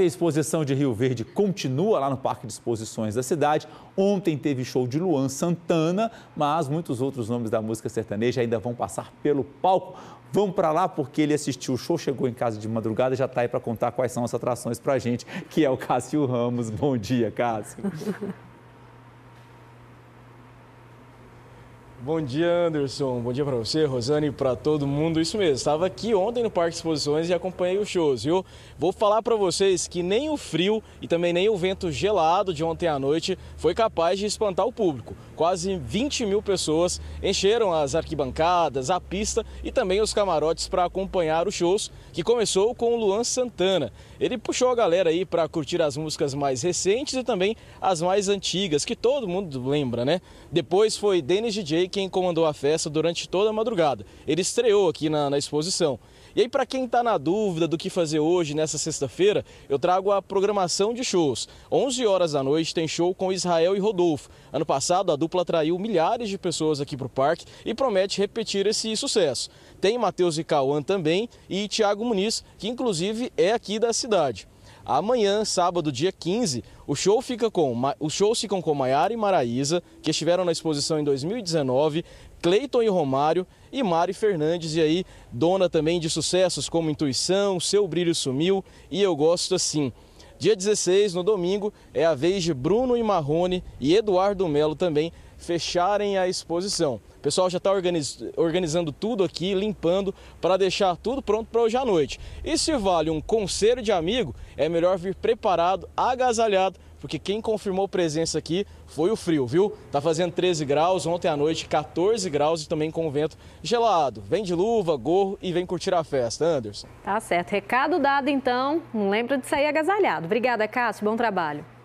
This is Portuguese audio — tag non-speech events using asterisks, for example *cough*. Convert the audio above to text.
A exposição de Rio Verde continua lá no Parque de Exposições da cidade. Ontem teve show de Luan Santana, mas muitos outros nomes da música sertaneja ainda vão passar pelo palco. Vamos para lá porque ele assistiu o show, chegou em casa de madrugada e já está aí para contar quais são as atrações para a gente, que é o Cássio Ramos. Bom dia, Cássio. *laughs* Bom dia, Anderson. Bom dia para você, Rosane, para todo mundo. Isso mesmo, estava aqui ontem no Parque de Exposições e acompanhei os shows, viu? Vou falar para vocês que nem o frio e também nem o vento gelado de ontem à noite foi capaz de espantar o público. Quase 20 mil pessoas encheram as arquibancadas, a pista e também os camarotes para acompanhar os shows, que começou com o Luan Santana. Ele puxou a galera aí para curtir as músicas mais recentes e também as mais antigas, que todo mundo lembra, né? Depois foi Dennis DJ quem comandou a festa durante toda a madrugada. Ele estreou aqui na, na exposição. E aí, para quem está na dúvida do que fazer hoje, nessa sexta-feira, eu trago a programação de shows. 11 horas da noite tem show com Israel e Rodolfo. Ano passado, a dupla atraiu milhares de pessoas aqui para o parque e promete repetir esse sucesso. Tem Matheus e Cauã também e Tiago Muniz, que inclusive é aqui da cidade. Amanhã, sábado, dia 15, o show fica com, os shows ficam com Maiara e Maraísa, que estiveram na exposição em 2019, Cleiton e Romário e Mari Fernandes, e aí dona também de sucessos como Intuição, Seu Brilho Sumiu e Eu Gosto Assim. Dia 16, no domingo, é a vez de Bruno e Marrone e Eduardo Melo também fecharem a exposição. O pessoal já está organizando tudo aqui, limpando, para deixar tudo pronto para hoje à noite. E se vale um conselho de amigo, é melhor vir preparado, agasalhado, porque quem confirmou presença aqui foi o frio, viu? Tá fazendo 13 graus, ontem à noite 14 graus e também com vento gelado. Vem de luva, gorro e vem curtir a festa, Anderson. Tá certo. Recado dado então. Não lembra de sair agasalhado. Obrigada, Cássio. Bom trabalho.